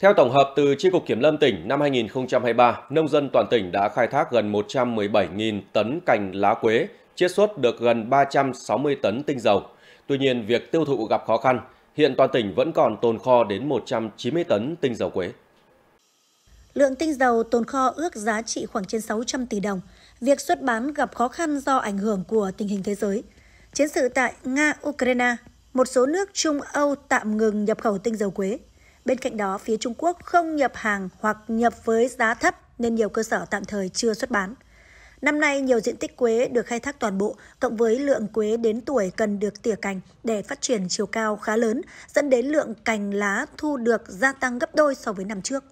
Theo tổng hợp từ Tri Cục Kiểm Lâm tỉnh, năm 2023, nông dân toàn tỉnh đã khai thác gần 117.000 tấn cành lá quế, chiết xuất được gần 360 tấn tinh dầu. Tuy nhiên, việc tiêu thụ gặp khó khăn, hiện toàn tỉnh vẫn còn tồn kho đến 190 tấn tinh dầu quế. Lượng tinh dầu tồn kho ước giá trị khoảng trên 600 tỷ đồng. Việc xuất bán gặp khó khăn do ảnh hưởng của tình hình thế giới. Chiến sự tại Nga-Ukraine, một số nước Trung Âu tạm ngừng nhập khẩu tinh dầu quế Bên cạnh đó, phía Trung Quốc không nhập hàng hoặc nhập với giá thấp nên nhiều cơ sở tạm thời chưa xuất bán. Năm nay, nhiều diện tích quế được khai thác toàn bộ, cộng với lượng quế đến tuổi cần được tỉa cành để phát triển chiều cao khá lớn, dẫn đến lượng cành lá thu được gia tăng gấp đôi so với năm trước.